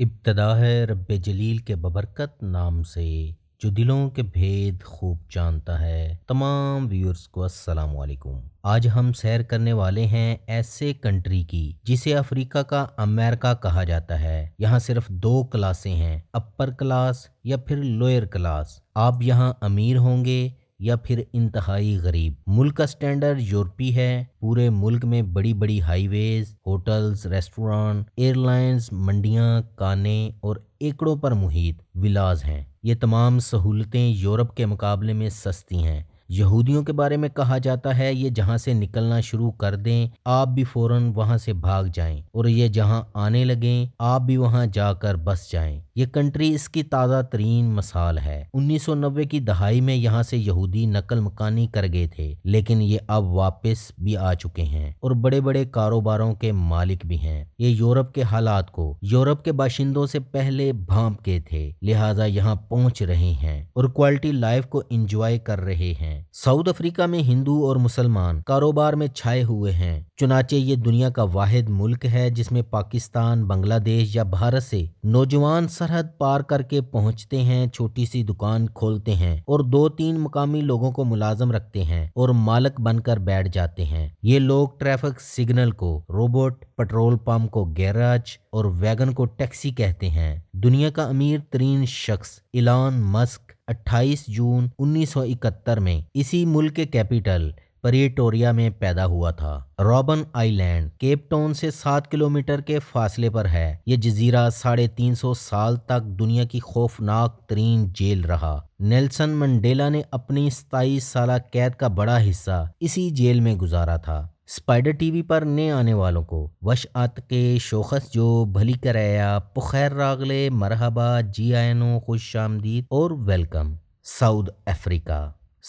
इब्तदा है रब जलील के बबरकत नाम से जो दिलों के भेद खूब जानता है तमाम व्यूअर्स को अस्सलाम वालेकुम आज हम सैर करने वाले हैं ऐसे कंट्री की जिसे अफ्रीका का अमेरिका कहा जाता है यहाँ सिर्फ दो क्लासें हैं अपर क्लास या फिर लोअर क्लास आप यहाँ अमीर होंगे या फिर इंतहाई गरीब मुल्क का स्टैंडर्ड यूरोपी है पूरे मुल्क में बड़ी बड़ी हाईवेज होटल्स रेस्टोरेंट एयरलाइंस मंडियां काने और एकड़ों पर मुहित विलाज हैं ये तमाम सहूलतें यूरोप के मुकाबले में सस्ती हैं यहूदियों के बारे में कहा जाता है ये जहाँ से निकलना शुरू कर दें आप भी फौरन वहाँ से भाग जाएं और ये जहाँ आने लगे आप भी वहाँ जाकर बस जाएं ये कंट्री इसकी ताज़ा तरीन मसाल है 1990 की दहाई में यहाँ से यहूदी नकल मकानी कर गए थे लेकिन ये अब वापस भी आ चुके हैं और बड़े बड़े कारोबारों के मालिक भी हैं ये यूरोप के हालात को यूरोप के बाशिंदों से पहले भाप के थे लिहाजा यहाँ पहुंच रहे हैं और क्वालिटी लाइफ को इंजॉय कर रहे हैं साउथ अफ्रीका में हिंदू और मुसलमान कारोबार में छाए हुए हैं चुनाचे ये दुनिया का वाहिद मुल्क है जिसमें पाकिस्तान बांग्लादेश या भारत से नौजवान सरहद पार करके पहुंचते हैं छोटी सी दुकान खोलते हैं और दो तीन मकामी लोगों को मुलाजम रखते हैं और मालक बनकर बैठ जाते हैं ये लोग ट्रैफिक सिग्नल को रोबोट पेट्रोल पंप को गैराज और वैगन को टैक्सी कहते हैं दुनिया का अमीर तरीन शख्स इलान मस्क 28 जून 1971 में इसी मुल्क के कैपिटल परिटोरिया में पैदा हुआ था रॉबन आइलैंड टाउन से सात किलोमीटर के फासले पर है यह जजीरा साढ़े तीन सौ साल तक दुनिया की खौफनाक तरीन जेल रहा नेल्सन मंडेला ने अपनी सताईस साल कैद का बड़ा हिस्सा इसी जेल में गुजारा था स्पाइडर टीवी पर नए आने वालों को वश आत के शोखस जो भली कराया पुखैर रागले मरहबा जी आयनो खुश आमदीद और welcome South Africa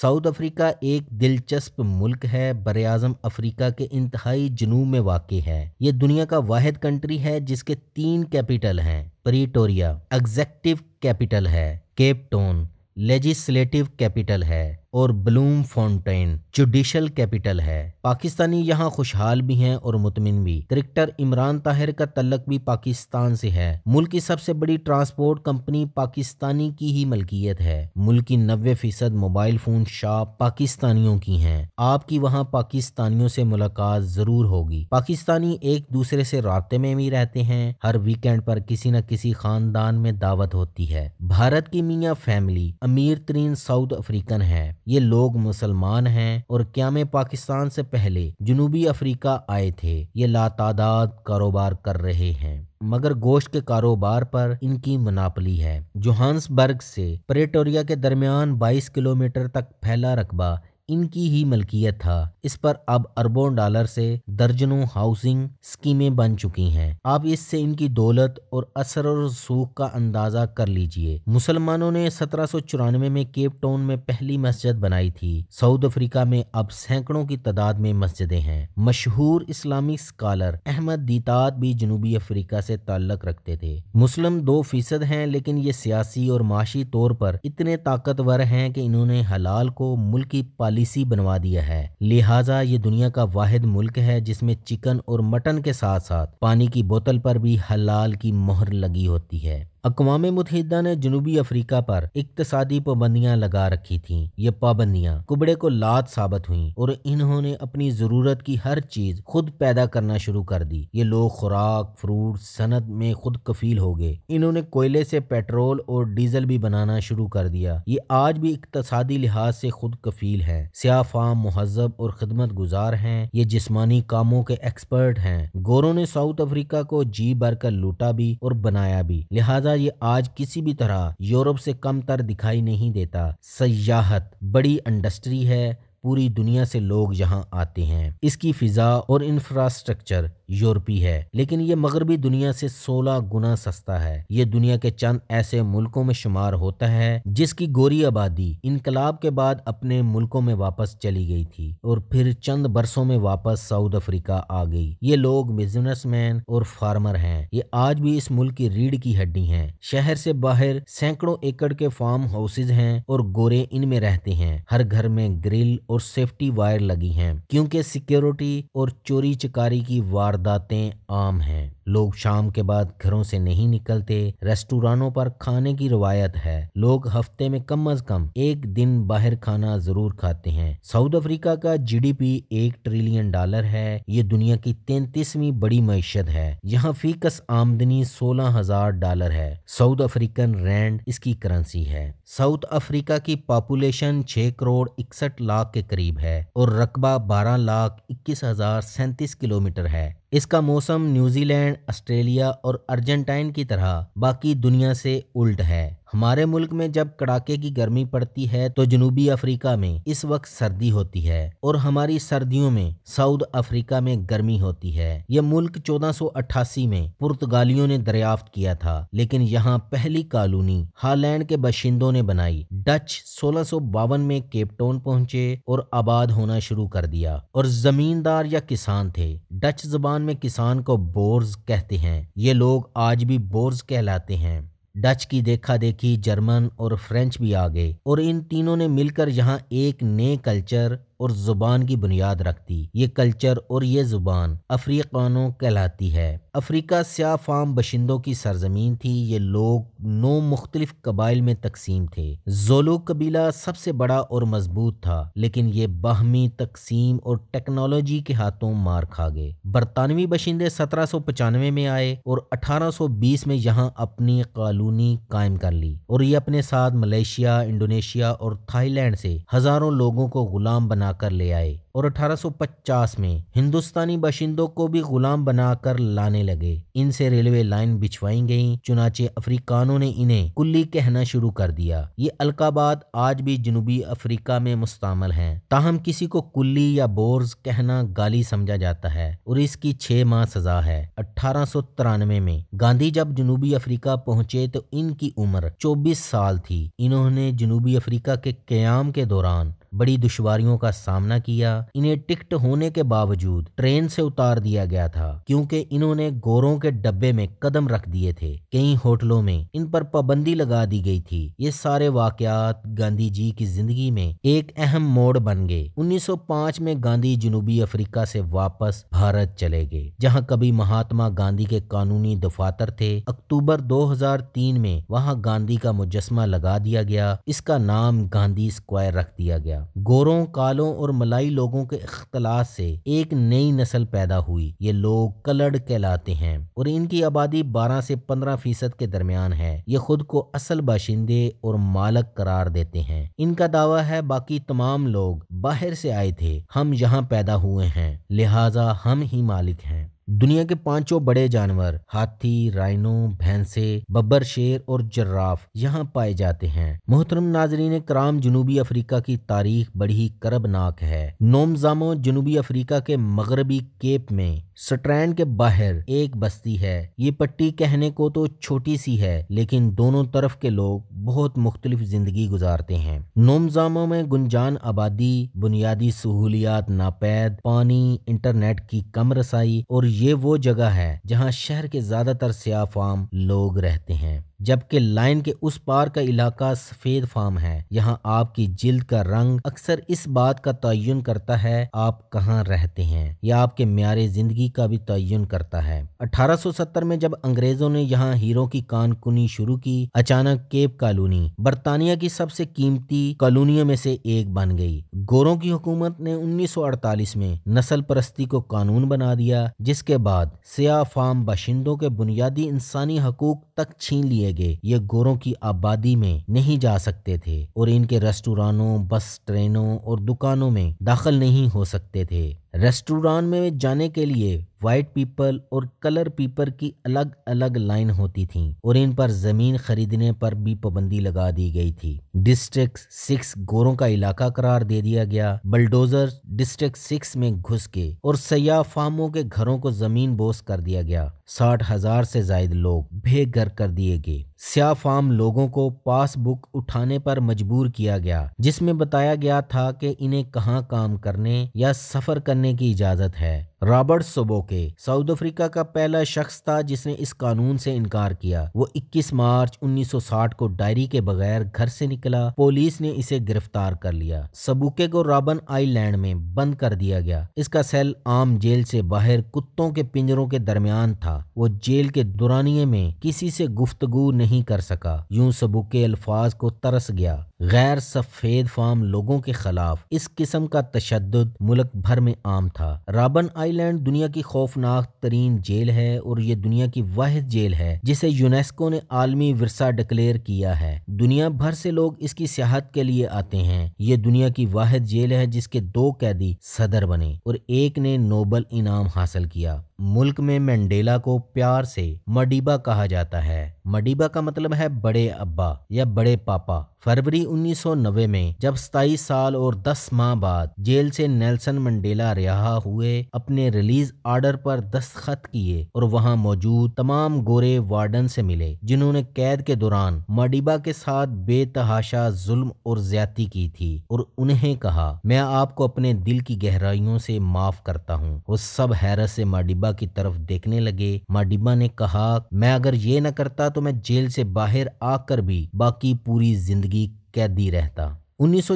South Africa एक दिलचस्प मुल्क है बर आज़म अफ्रीका के इंतहाई जनूब में वाक़ है ये दुनिया का वाद कंट्री है जिसके तीन कैपिटल हैं प्रीटोरिया एग्जेक्टिव कैपिटल है केप टोन लेजिस्लेटिव कैपिटल है और ब्लूम फाउंटेन जुडिशल कैपिटल है पाकिस्तानी यहाँ खुशहाल भी हैं और मुतमिन भी क्रिकेटर इमरान ताहिर का तल्लक भी पाकिस्तान से है मुल्क की सबसे बड़ी ट्रांसपोर्ट कंपनी पाकिस्तानी की ही मलकियत है मुल्क की नबे फीसद मोबाइल फोन शॉप पाकिस्तानियों की है आपकी वहाँ पाकिस्तानियों से मुलाकात जरूर होगी पाकिस्तानी एक दूसरे से रबते में भी रहते हैं हर वीकेंड पर किसी न किसी खानदान में दावत होती है भारत की मियाँ फैमिली अमीर तरीन साउथ अफ्रीकन है ये लोग मुसलमान हैं और क्या में पाकिस्तान से पहले जनूबी अफ्रीका आए थे ये लातादाद कारोबार कर रहे हैं मगर गोश्त के कारोबार पर इनकी मुनापली है जोहान्सबर्ग से प्रेटोरिया के दरमियान 22 किलोमीटर तक फैला रकबा इनकी ही मलकियत था इस पर अब अरबों डॉलर से दर्जनों हाउसिंग स्कीमें बन चुकी हैं आप इससे इनकी दौलत और असर और सूख का अंदाजा कर लीजिए मुसलमानों ने सत्रह में केप टाउन में पहली मस्जिद बनाई थी साउथ अफ्रीका में अब सैकड़ों की तादाद में मस्जिदें हैं मशहूर इस्लामी स्कॉलर अहमद दीताद भी जनूबी अफ्रीका से ताल्लक रखते थे मुस्लिम दो फीसद हैं लेकिन ये सियासी और माशी तौर पर इतने ताकतवर हैं कि इन्होंने हलाल को मुल्की पाली पॉलिसी बनवा दिया है लिहाजा ये दुनिया का वाहिद मुल्क है जिसमें चिकन और मटन के साथ साथ पानी की बोतल पर भी हलाल की मोहर लगी होती है अकवा मुतहदा ने जनूबी अफ्रीका पर इकतसादी पाबंदियां लगा रखी थीं ये पाबंदियां कुबड़े को लात साबित हुई और इन्होंने अपनी ज़रूरत की हर चीज़ खुद पैदा करना शुरू कर दी ये लोग खुराक फ्रूट सनत में खुद कफील हो गए इन्होंने कोयले से पेट्रोल और डीजल भी बनाना शुरू कर दिया ये आज भी इकतसादी लिहाज से खुद कफील है सियाफाम महजब और खदमत गुजार हैं ये जिसमानी कामों के एक्सपर्ट हैं गोरों ने साउथ अफ्रीका को जी भर कर लूटा भी और बनाया भी लिहाजा लिहाजा ये आज किसी भी तरह यूरोप से कम तर दिखाई नहीं देता सयाहत बड़ी इंडस्ट्री है पूरी दुनिया से लोग यहाँ आते हैं इसकी फिजा और इंफ्रास्ट्रक्चर यूरोपी है लेकिन ये मगरबी दुनिया से 16 गुना सस्ता है ये दुनिया के चंद ऐसे मुल्कों में शुमार होता है जिसकी गोरी आबादी इनकलाब के बाद अपने मुल्कों में वापस चली गई थी और फिर चंद बरसों में वापस साउथ अफ्रीका आ गई ये लोग बिजनेसमैन और फार्मर हैं ये आज भी इस मुल्क की रीढ़ की हड्डी हैं शहर से बाहर सैकड़ों एकड़ के फार्म हाउसेज हैं और गोरे इनमें रहते हैं हर घर में ग्रिल और सेफ्टी वायर लगी हैं क्योंकि सिक्योरिटी और चोरी चकारी की वार वारदातें आम हैं लोग शाम के बाद घरों से नहीं निकलते रेस्टोरानों पर खाने की रवायत है लोग हफ्ते में कम अज कम एक दिन बाहर खाना जरूर खाते हैं साउथ अफ्रीका का जीडीपी एक ट्रिलियन डॉलर है ये दुनिया की तैतीसवीं बड़ी मीशत है यहाँ फीकस आमदनी सोलह हजार डॉलर है साउथ अफ्रीकन रैंड इसकी करेंसी है साउथ अफ्रीका की पॉपुलेशन छह करोड़ इकसठ लाख के करीब है और रकबा बारह लाख इक्कीस हजार सैंतीस किलोमीटर है इसका मौसम न्यूजीलैंड ऑस्ट्रेलिया और अर्जेंटाइन की तरह बाकी दुनिया से उल्ट है हमारे मुल्क में जब कड़ाके की गर्मी पड़ती है तो जनूबी अफ्रीका में इस वक्त सर्दी होती है और हमारी सर्दियों में साउथ अफ्रीका में गर्मी होती है यह मुल्क 1488 में पुर्तगालियों ने दरियाफ्त किया था लेकिन यहाँ पहली कॉलोनी हालैंड के बशिंदों ने बनाई डच सोलह में केपटोन पहुंचे और आबाद होना शुरू कर दिया और जमींदार या किसान थे डच जबान में किसान को बोर्ज कहते हैं ये लोग आज भी बोर्ज कहलाते हैं डच की देखा देखी जर्मन और फ्रेंच भी आ गए और इन तीनों ने मिलकर यहाँ एक नए कल्चर और ज़ुबान की बुनियाद रखती ये कल्चर और ये ज़ुबान अफ्रीकानों कहलाती है अफ्रीका स्या फाम बशिंदों की सरजमीन थी ये लोग नौ मुख्तलिफ कबाइल में तकसीम थे जोलो कबीला सबसे बड़ा और मजबूत था लेकिन ये बाहमी तकसीम और टेक्नोलॉजी के हाथों मार खा गए बरतानवी बशिंदे सत्रह सौ पचानवे में आए और अठारह सौ बीस में यहाँ अपनी कॉलोनी कायम कर ली और ये अपने साथ मलेशिया इंडोनेशिया और थाईलैंड से हजारों लोगों को गुलाम बना बनाकर ले आए और 1850 में हिंदुस्तानी बाशिंदों को भी गुलाम बनाकर लाने लगे इनसे रेलवे लाइन बिछवाई गई चुनाचे अफ्रीकानों ने इन्हें कुल्ली कहना शुरू कर दिया ये अलकाबाद आज भी जनूबी अफ्रीका में मुस्तमल है ताहम किसी को कुल्ली या बोर्ज कहना गाली समझा जाता है और इसकी छह माह सजा है अठारह में गांधी जब जनूबी अफ्रीका पहुंचे तो इनकी उम्र 24 साल थी इन्होंने जनूबी अफ्रीका के क्याम के दौरान बड़ी दुश्वारियों का सामना किया इन्हें टिकट होने के बावजूद ट्रेन से उतार दिया गया था क्योंकि इन्होंने गोरों के डब्बे में कदम रख दिए थे कई होटलों में इन पर पाबंदी लगा दी गई थी ये सारे वाकयात गांधी जी की जिंदगी में एक अहम मोड़ बन गए 1905 में गांधी जनूबी अफ्रीका से वापस भारत चले गए जहाँ कभी महात्मा गांधी के कानूनी दफातर थे अक्टूबर 2003 में वहाँ गांधी का मुजस्मा लगा दिया गया इसका नाम गांधी स्क्वायर रख दिया गया गया गोरों कालों और मलाई लोगों के अख्तलास से एक नई नस्ल पैदा हुई ये लोग कलड़ कहलाते हैं और इनकी आबादी 12 से 15 फीसद के दरमियान है ये खुद को असल बाशिंदे और मालक करार देते हैं इनका दावा है बाकी तमाम लोग बाहर से आए थे हम यहाँ पैदा हुए हैं लिहाजा हम ही मालिक हैं दुनिया के पांचों बड़े जानवर हाथी राइनो भैंसे बब्बर शेर और जर्राफ यहाँ पाए जाते हैं मोहतरम नाजरीन कराम जनूबी अफ्रीका की तारीख बड़ी ही करबनाक है नोमजामो जनूबी अफ्रीका के मगरबी केप में स्ट्रैंड के बाहर एक बस्ती है ये पट्टी कहने को तो छोटी सी है लेकिन दोनों तरफ के लोग बहुत मुख्तलिफ जिंदगी गुजारते हैं नोमजामो में गुंजान आबादी बुनियादी सहूलियात नापैद पानी इंटरनेट की कम रसाई और ये वो जगह है जहाँ शहर के ज़्यादातर सियाफाम लोग रहते हैं जबकि लाइन के उस पार का इलाका सफ़ेद फार्म है यहाँ आपकी जिल्द का रंग अक्सर इस बात का तयन करता है आप कहाँ रहते हैं यह आपके म्यारे ज़िंदगी का भी तयन करता है 1870 में जब अंग्रेज़ों ने यहाँ हीरो की कानकुनी शुरू की अचानक केप कॉलोनी बरतानिया की सबसे कीमती कॉलोनियों में से एक बन गई गोरों की हुकूमत ने 1948 में नस्ल परस्ती को कानून बना दिया जिसके बाद सिया फार्म बाशिंदों के बुनियादी इंसानी हकूक तक छीन लिए गए ये गोरों की आबादी में नहीं जा सकते थे और इनके रेस्टोरानों बस ट्रेनों और दुकानों में दाखिल नहीं हो सकते थे रेस्टोरेंट में जाने के लिए वाइट पीपल और कलर पीपल की अलग अलग लाइन होती थी और इन पर जमीन खरीदने पर भी पाबंदी लगा दी गई थी डिस्ट्रिक्ट सिक्स गोरों का इलाका करार दे दिया गया बलडोजर डिस्ट्रिक्ट सिक्स में घुस के और सयाह फार्मों के घरों को जमीन बोस कर दिया गया साठ हजार से जायद लोग बेघर कर दिए गए स्याफाम लोगों को पासबुक उठाने पर मजबूर किया गया जिसमें बताया गया था कि इन्हें कहाँ काम करने या सफर करने की इजाज़त है रॉबर्ट सोबोके साउथ अफ्रीका का पहला शख्स था जिसने इस कानून से इनकार किया वो 21 मार्च 1960 को डायरी के बगैर घर से निकला पुलिस ने इसे गिरफ्तार कर लिया सबूके को रॉबन आइलैंड में बंद कर दिया गया इसका सेल आम जेल से बाहर कुत्तों के पिंजरों के दरमियान था वो जेल के दुरानिये में किसी से गुफ्तगु नहीं कर सका यूं सबूके अल्फाज को तरस गया गैर सफ़ेद फार्म लोगों के खिलाफ इस किस्म का तशद मुल्क भर में आम था राबन आइलैंड दुनिया की खौफनाक तरीन जेल है और ये दुनिया की वाद जेल है जिसे यूनेस्को ने आलमी वरसा डिक्लेयर किया है दुनिया भर से लोग इसकी सियाहत के लिए आते हैं ये दुनिया की वाद जेल है जिसके दो कैदी सदर बने और एक ने नोबल इनाम हासिल किया मुल्क में मंडेला को प्यार से मडीबा कहा जाता है मडीबा का मतलब है बड़े अब्बा या बड़े पापा फरवरी 1990 में जब 27 साल और 10 माह बाद जेल से नेल्सन मंडेला रिहा हुए अपने रिलीज आर्डर पर दस्तखत किए और वहां मौजूद तमाम गोरे वार्डन से मिले जिन्होंने कैद के दौरान मडीबा के साथ बेतहाशा जुल्म और ज्यादा की थी और उन्हें कहा मैं आपको अपने दिल की गहराइयों से माफ करता हूँ वो सब हैरत से मडीबा मडिबा की तरफ देखने लगे मडिबा ने कहा मैं अगर ये न करता तो मैं जेल से बाहर आकर भी बाकी पूरी जिंदगी कैदी रहता उन्नीस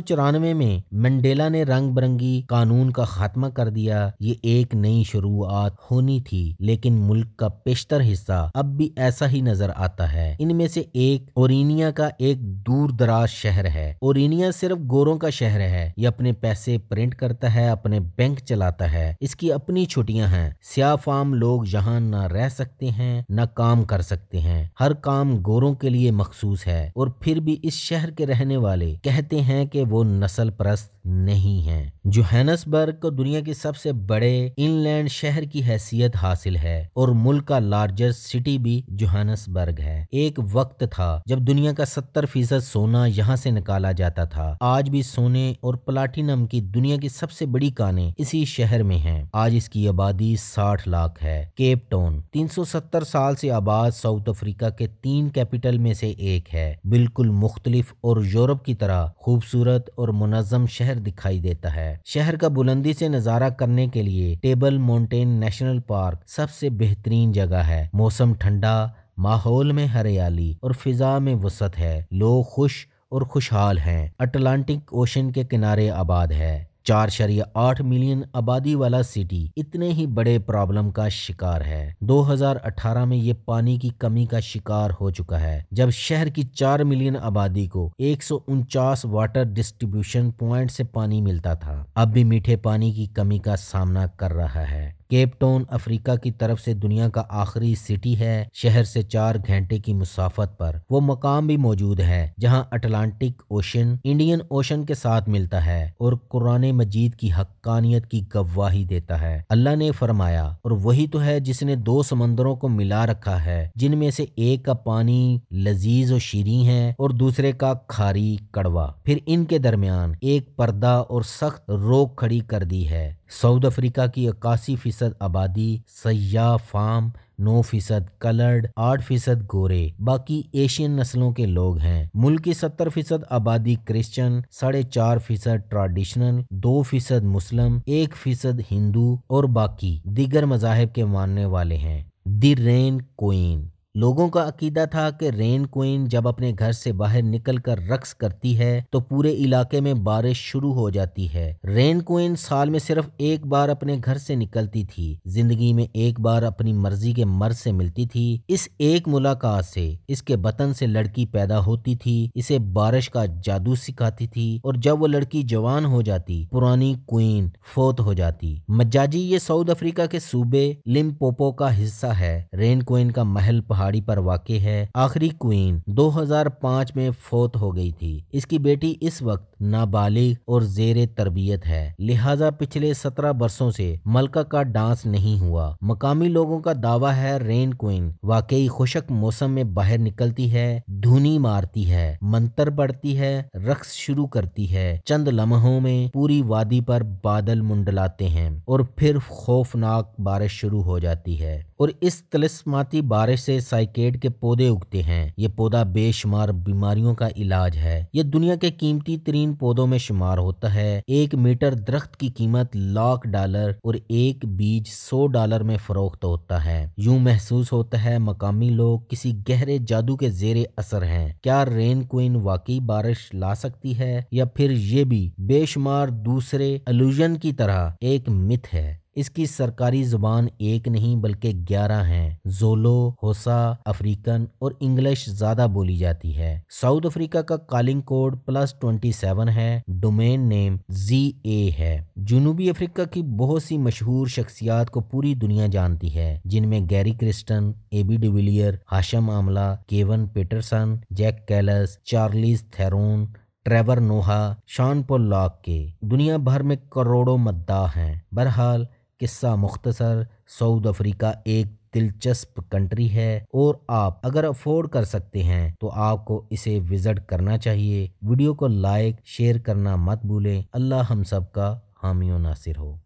में मंडेला ने रंग बिरंगी कानून का खात्मा कर दिया ये एक नई शुरुआत होनी थी लेकिन मुल्क का पेशतर हिस्सा अब भी ऐसा ही नजर आता है इनमें से एक ओरिनिया का एक दूर दराज शहर है ओरिनिया सिर्फ गोरों का शहर है ये अपने पैसे प्रिंट करता है अपने बैंक चलाता है इसकी अपनी छुट्टियां हैं सियाफाम लोग यहाँ न रह सकते हैं न काम कर सकते हैं हर काम गोरों के लिए मखसूस है और फिर भी इस शहर के रहने वाले कहते हैं हैं कि वो नस्ल परस्त नहीं है जोहानसबर्ग को दुनिया के सबसे बड़े इनलैंड शहर की हैसियत हासिल है और मुल्क का लार्जेस्ट सिटी भी जोहानसबर्ग है एक वक्त था जब दुनिया का सत्तर फीसद सोना यहाँ से निकाला जाता था आज भी सोने और प्लाटिनम की दुनिया की सबसे बड़ी काने इसी शहर में हैं। आज इसकी आबादी साठ लाख है केप टाउन तीन साल से आबाद साउथ अफ्रीका के तीन कैपिटल में से एक है बिल्कुल मुख्तलिफ और यूरोप की तरह खूब खूबसूरत और मुनजम शहर दिखाई देता है शहर का बुलंदी से नजारा करने के लिए टेबल माउंटेन नेशनल पार्क सबसे बेहतरीन जगह है मौसम ठंडा माहौल में हरियाली और फिजा में वसत है लोग खुश और खुशहाल हैं अटलांटिक ओशन के किनारे आबाद है चार शरीय आठ मिलियन आबादी वाला सिटी इतने ही बड़े प्रॉब्लम का शिकार है 2018 में ये पानी की कमी का शिकार हो चुका है जब शहर की चार मिलियन आबादी को एक वाटर डिस्ट्रीब्यूशन प्वाइंट से पानी मिलता था अब भी मीठे पानी की कमी का सामना कर रहा है केप टाउन अफ्रीका की तरफ से दुनिया का आखिरी सिटी है शहर से चार घंटे की मुसाफत पर वो मकाम भी मौजूद है जहां अटलांटिक ओशन इंडियन ओशन के साथ मिलता है और कुरान मजीद की हक्कानियत की गवाही देता है अल्लाह ने फरमाया और वही तो है जिसने दो समंदरों को मिला रखा है जिनमें से एक का पानी लजीज और शीरी है और दूसरे का खारी कड़वा फिर इनके दरमियान एक पर्दा और सख्त रोक खड़ी कर दी है साउथ अफ्रीका की इक्यासी फीसद आबादी सयाह फार्म नौ फीसद कलर्ड आठ फीसद गोरे बाकी एशियन नस्लों के लोग हैं मुल्क की सत्तर फीसद आबादी क्रिश्चियन साढ़े चार फीसद ट्रेडिशनल दो फीसद मुस्लिम एक फीसद हिंदू और बाकी दीगर मजाहब के मानने वाले हैं दी रेन क्वीन लोगों का अकीदा था कि रेन क्वीन जब अपने घर से बाहर निकल कर रक्स करती है तो पूरे इलाके में बारिश शुरू हो जाती है रेन क्वीन साल में सिर्फ एक बार अपने घर से निकलती थी जिंदगी में एक बार अपनी मर्जी के मर से मिलती थी इस एक मुलाकात से इसके बतन से लड़की पैदा होती थी इसे बारिश का जादू सिखाती थी और जब वो लड़की जवान हो जाती पुरानी क्वीन फोत हो जाती मज्जाजी ये साउथ अफ्रीका के सूबे लिम का हिस्सा है रेन क्वीन का महल पहाड़ पहाड़ी पर वाक़ है आखिरी क्वीन 2005 में फोत हो गई थी इसकी बेटी इस वक्त नाबालिग और जेर तरबियत है लिहाजा पिछले सत्रह बरसों से मलका का डांस नहीं हुआ मकामी लोगों का दावा है रेन क्वीन वाकई खुशक मौसम में बाहर निकलती है धुनी मारती है मंतर बढ़ती है रक्स शुरू करती है चंद लम्हों में पूरी वादी पर बादल मुंडलाते हैं और फिर खौफनाक बारिश शुरू हो जाती है और इस तलस्माती बारिश से साइकेड के पौधे उगते हैं ये पौधा बेशुमार बीमारियों का इलाज है ये दुनिया के कीमती तरीन पौधों में शुमार होता है एक मीटर दरख्त की कीमत लाख डॉलर और एक बीज सौ डॉलर में फरोख्त होता है यूं महसूस होता है मकामी लोग किसी गहरे जादू के जेर असर हैं क्या रेन क्वीन वाकई बारिश ला सकती है या फिर ये भी बेशुमार दूसरे अलूजन की तरह एक मिथ है इसकी सरकारी जुबान एक नहीं बल्कि ग्यारह हैं जोलो होसा अफ्रीकन और इंग्लिश ज्यादा बोली जाती है साउथ अफ्रीका का calling code plus twenty seven है डोमेन नेम जी ए है जुनूबी अफ्रीका की बहुत सी मशहूर शख्सियात को पूरी दुनिया जानती है जिनमें Gary Kirsten AB de Villiers Hashim Amla Kevin Pietersen Jacques Kallis Charlize Theron Trevor Noah Shaun पोल लॉक के दुनिया भर में करोड़ों मद्दा हैं बहरहाल किस्सा मुख्तसर सऊद अफ्रीका एक दिलचस्प कंट्री है और आप अगर अफोर्ड कर सकते हैं तो आपको इसे विजिट करना चाहिए वीडियो को लाइक शेयर करना मत भूलें अल्लाह हम सब का हामी नासिर हो